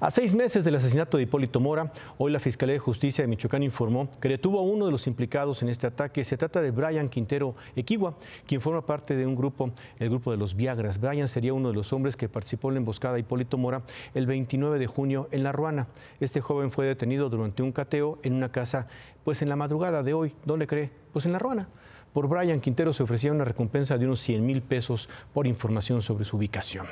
A seis meses del asesinato de Hipólito Mora, hoy la Fiscalía de Justicia de Michoacán informó que detuvo a uno de los implicados en este ataque. Se trata de Brian Quintero Equigua, quien forma parte de un grupo, el grupo de los Viagras. Brian sería uno de los hombres que participó en la emboscada de Hipólito Mora el 29 de junio en La Ruana. Este joven fue detenido durante un cateo en una casa, pues en la madrugada de hoy, ¿dónde cree? Pues en La Ruana. Por Brian Quintero se ofrecía una recompensa de unos 100 mil pesos por información sobre su ubicación.